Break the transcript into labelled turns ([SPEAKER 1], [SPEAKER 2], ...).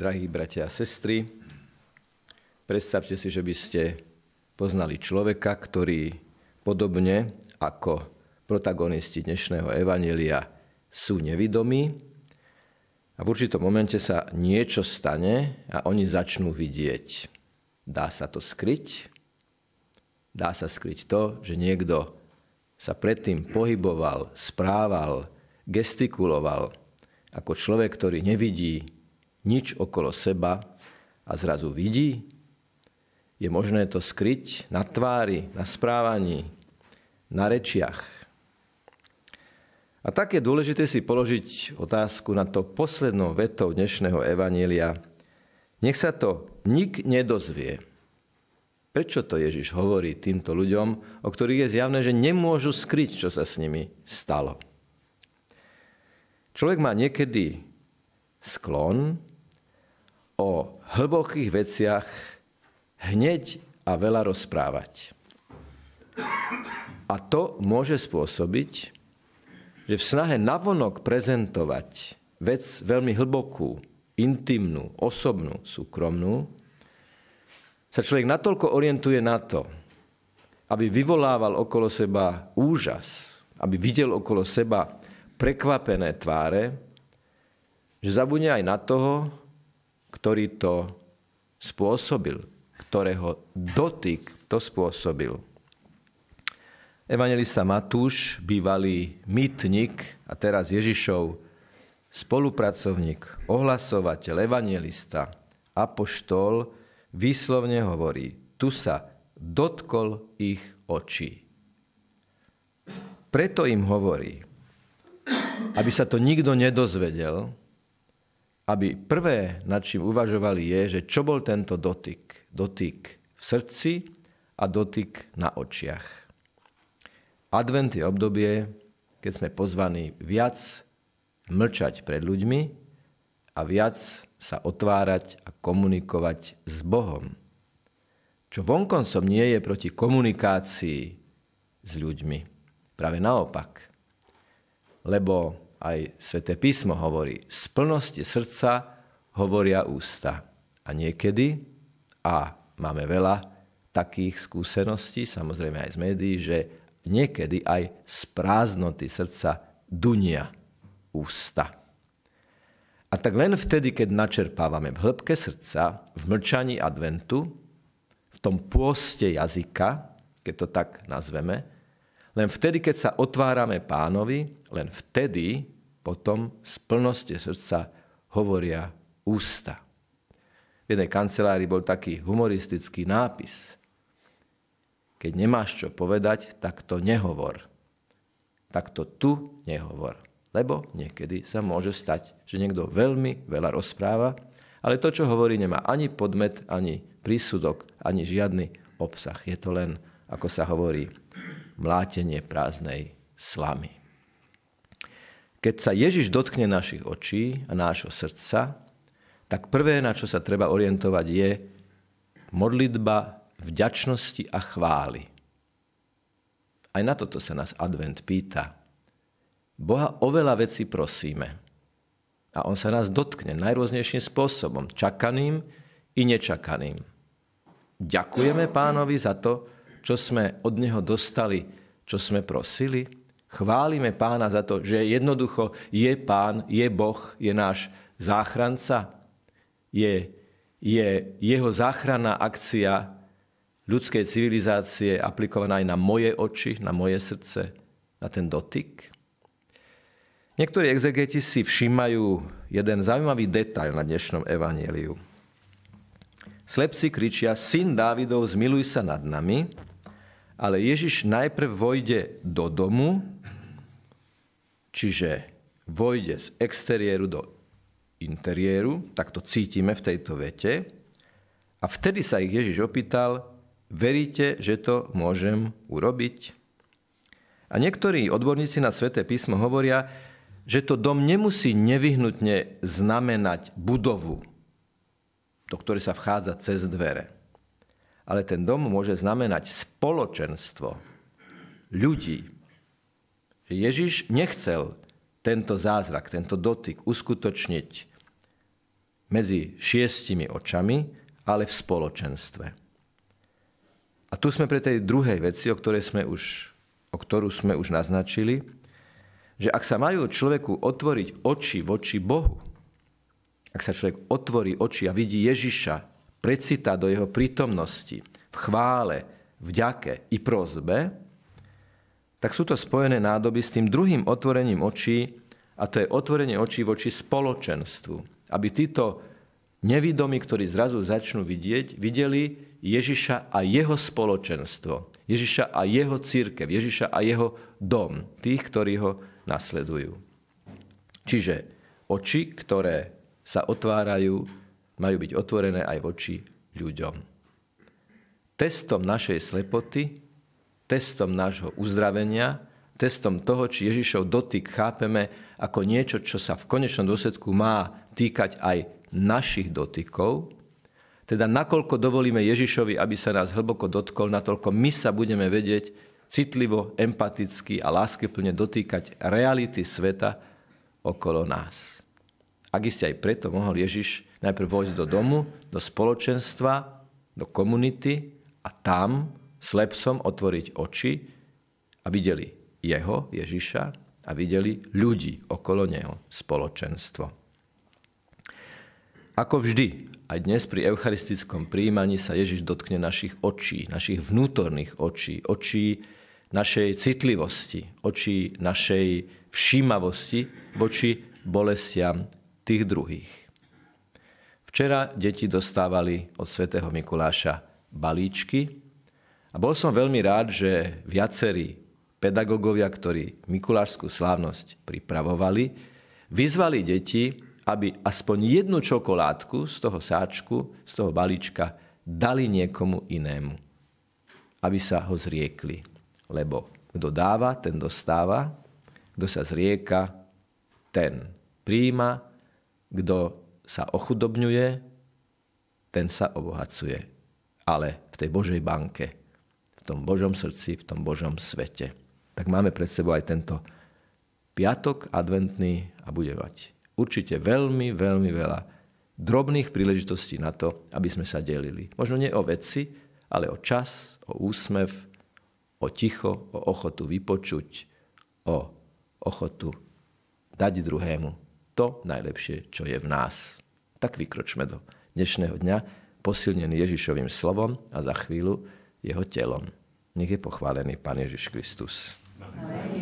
[SPEAKER 1] drahí bratia a sestry, predstavte si, že by ste poznali človeka, ktorý podobne ako protagonisti dnešného evanelia sú nevidomí a v určitom momente sa niečo stane a oni začnú vidieť. Dá sa to skryť? Dá sa skryť to, že niekto sa predtým pohyboval, správal, gestikuloval ako človek, ktorý nevidí, nič okolo seba a zrazu vidí? Je možné to skryť na tvári, na správaní, na rečiach. A tak je dôležité si položiť otázku na to poslednou vetou dnešného Evanielia. Nech sa to nik nedozvie. Prečo to Ježiš hovorí týmto ľuďom, o ktorých je zjavné, že nemôžu skryť, čo sa s nimi stalo? Človek má niekedy sklon o hlbokých veciach hneď a veľa rozprávať. A to môže spôsobiť, že v snahe navonok prezentovať vec veľmi hlbokú, intimnú, osobnú, súkromnú, sa človek natoľko orientuje na to, aby vyvolával okolo seba úžas, aby videl okolo seba prekvapené tváre, že zabudne aj na toho, ktorý to spôsobil, ktorého dotyk to spôsobil. Evangelista Matúš, bývalý mýtnik a teraz Ježišov spolupracovník, ohlasovateľ, evangelista, apoštol, výslovne hovorí, tu sa dotkol ich očí. Preto im hovorí, aby sa to nikto nedozvedel, aby prvé, nad čím uvažovali, je, že čo bol tento dotyk. Dotyk v srdci a dotyk na očiach. Advent je obdobie, keď sme pozvaní viac mlčať pred ľuďmi a viac sa otvárať a komunikovať s Bohom. Čo vonkoncom nie je proti komunikácii s ľuďmi. Práve naopak. Lebo aj sväté písmo hovorí, z plnosti srdca hovoria ústa. A niekedy, a máme veľa takých skúseností, samozrejme aj z médií, že niekedy aj z prázdnoty srdca dunia ústa. A tak len vtedy, keď načerpávame v hĺbke srdca, v mlčaní adventu, v tom pôste jazyka, keď to tak nazveme, len vtedy, keď sa otvárame pánovi, len vtedy potom z plnosti srdca hovoria ústa. V jednej kancelárii bol taký humoristický nápis. Keď nemáš čo povedať, tak to nehovor. Tak to tu nehovor. Lebo niekedy sa môže stať, že niekto veľmi veľa rozpráva, ale to, čo hovorí, nemá ani podmet, ani prísudok, ani žiadny obsah. Je to len, ako sa hovorí, mlátenie prázdnej slamy. Keď sa Ježiš dotkne našich očí a nášho srdca, tak prvé, na čo sa treba orientovať, je modlitba vďačnosti a chvály. Aj na toto sa nás advent pýta. Boha o veľa vecí prosíme. A on sa nás dotkne najrôznejším spôsobom, čakaným i nečakaným. Ďakujeme pánovi za to, čo sme od Neho dostali, čo sme prosili? Chválime Pána za to, že jednoducho je Pán, je Boh, je náš záchranca, je, je jeho záchranná akcia ľudskej civilizácie aplikovaná aj na moje oči, na moje srdce, na ten dotyk? Niektorí exegeti si všímajú jeden zaujímavý detail na dnešnom evanieliu. Slepci kričia, syn Dávidov, zmiluj sa nad nami, ale Ježiš najprv vojde do domu, čiže vojde z exteriéru do interiéru, tak to cítime v tejto vete. A vtedy sa ich Ježiš opýtal, veríte, že to môžem urobiť? A niektorí odborníci na sväté písmo hovoria, že to dom nemusí nevyhnutne znamenať budovu, do ktorej sa vchádza cez dvere ale ten dom môže znamenať spoločenstvo ľudí. Ježiš nechcel tento zázrak, tento dotyk uskutočniť medzi šiestimi očami, ale v spoločenstve. A tu sme pre tej druhej veci, o, ktorej sme už, o ktorú sme už naznačili, že ak sa majú človeku otvoriť oči voči Bohu, ak sa človek otvorí oči a vidí Ježiša precitá do jeho prítomnosti v chvále, vďake i prozbe, tak sú to spojené nádoby s tým druhým otvorením očí, a to je otvorenie očí voči spoločenstvu. Aby títo nevidomi, ktorí zrazu začnú vidieť, videli Ježiša a jeho spoločenstvo, Ježiša a jeho církev, Ježiša a jeho dom, tých, ktorí ho nasledujú. Čiže oči, ktoré sa otvárajú majú byť otvorené aj voči ľuďom. Testom našej slepoty, testom nášho uzdravenia, testom toho, či Ježišov dotyk chápeme ako niečo, čo sa v konečnom dôsledku má týkať aj našich dotykov, teda nakoľko dovolíme Ježišovi, aby sa nás hlboko dotkol, natoľko my sa budeme vedieť citlivo, empaticky a láskyplne dotýkať reality sveta okolo nás. Ak iste aj preto mohol Ježiš najprv vojsť do domu, do spoločenstva, do komunity a tam slepcom otvoriť oči a videli jeho, Ježiša, a videli ľudí okolo neho, spoločenstvo. Ako vždy, aj dnes pri eucharistickom príjmaní sa Ježiš dotkne našich očí, našich vnútorných očí, očí našej citlivosti, očí našej všímavosti voči bolestiam tých druhých. Včera deti dostávali od svätého Mikuláša balíčky a bol som veľmi rád, že viacerí pedagógovia, ktorí Mikulášskú slávnosť pripravovali, vyzvali deti, aby aspoň jednu čokoládku z toho sáčku, z toho balíčka dali niekomu inému. Aby sa ho zriekli. Lebo kto dáva, ten dostáva. Kto sa zrieka, ten príjima kto sa ochudobňuje, ten sa obohacuje. Ale v tej Božej banke, v tom Božom srdci, v tom Božom svete. Tak máme pred sebou aj tento piatok adventný a bude mať určite veľmi, veľmi veľa drobných príležitostí na to, aby sme sa delili. Možno nie o veci, ale o čas, o úsmev, o ticho, o ochotu vypočuť, o ochotu dať druhému to najlepšie, čo je v nás. Tak vykročme do dnešného dňa, posilnený Ježišovým slovom a za chvíľu jeho telom. Nech je pochválený Pán Ježiš Kristus. Amen.